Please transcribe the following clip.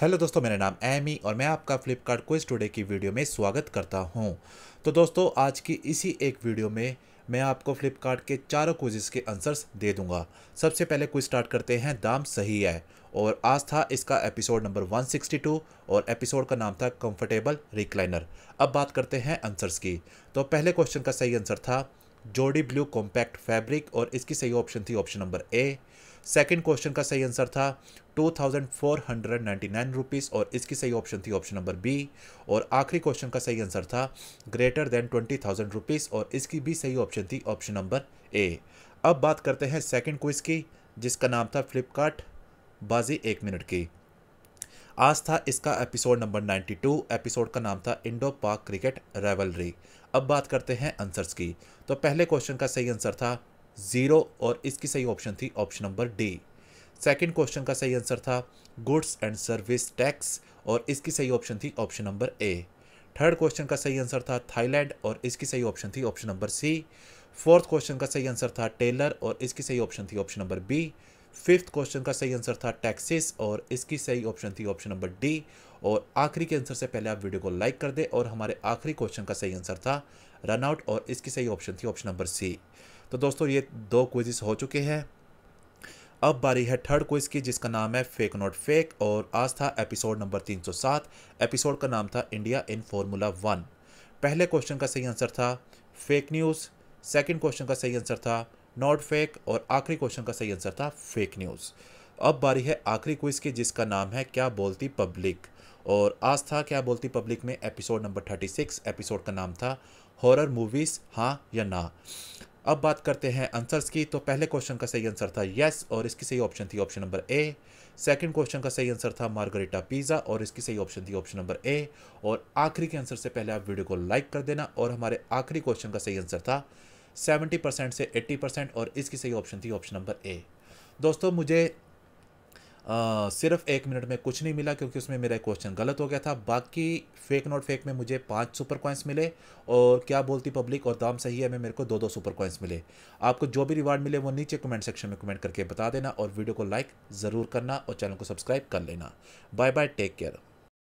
hello दोस्तों मेरा नाम एमी और मैं आपका फ्लिपकार्ट क्विज टुडे की वीडियो में स्वागत करता हूं तो दोस्तों आज की इसी एक वीडियो में मैं आपको फ्लिपकार्ट के चारों क्विजेस के आंसर्स दे दूंगा सबसे पहले क्विज स्टार्ट करते हैं दाम सही है और आज था इसका एपिसोड नंबर 162 और एपिसोड का नाम था कंफर्टेबल रिक्लाइनर अब बात करते हैं आंसर्स की तो पहले क्वेश्चन का सही आंसर था जोडी ब्लू कॉम्पैक्ट फैब्रिक और इसकी सही ऑप्शन थी option number A second question का सही आंसर था two thousand four hundred ninety nine rupees और इसकी सही ऑप्शन थी ऑप्शन नंबर बी और आखिरी क्वेश्चन का सही आंसर था greater than twenty thousand rupees और इसकी भी सही ऑप्शन थी ऑप्शन नंबर ए अब बात करते हैं सेकेंड क्विज की जिसका नाम था फ्लिपकार्ट बाजी एक मिनट की आज था इसका एपिसोड नंबर 92 एपिसोड का नाम था इंडो पाक क्रिकेट रेवलरी अब बात करते हैं आंसर्स की तो पहले क्वेश्चन का सही आंसर था ज़ीरो और इसकी सही ऑप्शन थी option number D second question का सही आंसर था गुड्स एंड सर्विस टैक्स और इसकी सही ऑप्शन थी option number A third question का सही आंसर था थाईलैंड और इसकी सही ऑप्शन थी option number C fourth question का सही आंसर था टेलर और इसकी सही ऑप्शन थी option number B fifth question का सही आंसर था टैक्सेस और इसकी सही ऑप्शन थी ऑप्शन नंबर डी और आखिरी के आंसर से पहले आप वीडियो को लाइक कर दें और हमारे आखिरी क्वेश्चन का सही आंसर था रन आउट और इसकी सही ऑप्शन थी ऑप्शन नंबर सी तो दोस्तों ये दो क्विजेस हो चुके हैं अब बारी है थर्ड क्विज की जिसका नाम है फेक नॉट फेक और आज था एपिसोड नंबर 307 एपिसोड का नाम था इंडिया इन फॉर्मूला वन पहले क्वेश्चन का सही आंसर था फेक न्यूज़ सेकंड क्वेश्चन का सही आंसर था नॉट फेक और आखिरी क्वेश्चन का सही आंसर था फेक न्यूज़ अब बारी है आखिरी क्विज़ की जिसका नाम है क्या बोलती पब्लिक और आज था क्या बोलती पब्लिक में episode number thirty six episode का नाम था हॉरर मूवीज़ हाँ या ना अब बात करते हैं आंसर्स की तो पहले क्वेश्चन का सही आंसर था यस और इसकी सही ऑप्शन थी option number A second question का सही आंसर था मार्गरेटा पिज़्ज़ा और इसकी सही ऑप्शन थी ऑप्शन नंबर ए और आखिरी के आंसर से पहले आप वीडियो को लाइक कर देना और हमारे आखिरी क्वेश्चन का सही आंसर था सेवेंटी परसेंट से एट्टी परसेंट और इसकी सही ऑप्शन थी ऑप्शन नंबर ए दोस्तों मुझे आ, सिर्फ एक मिनट में कुछ नहीं मिला क्योंकि उसमें मेरा क्वेश्चन गलत हो गया था बाकी फेक नॉट फेक में मुझे पाँच सुपर कॉइंस मिले और क्या बोलती पब्लिक और दाम सही है में मेरे को दो दो सुपर कॉइंस मिले आपको जो भी रिवार्ड मिले वो नीचे कमेंट सेक्शन में कमेंट करके बता देना और वीडियो को लाइक ज़रूर करना और चैनल को सब्सक्राइब कर लेना बाय बाय टेक केयर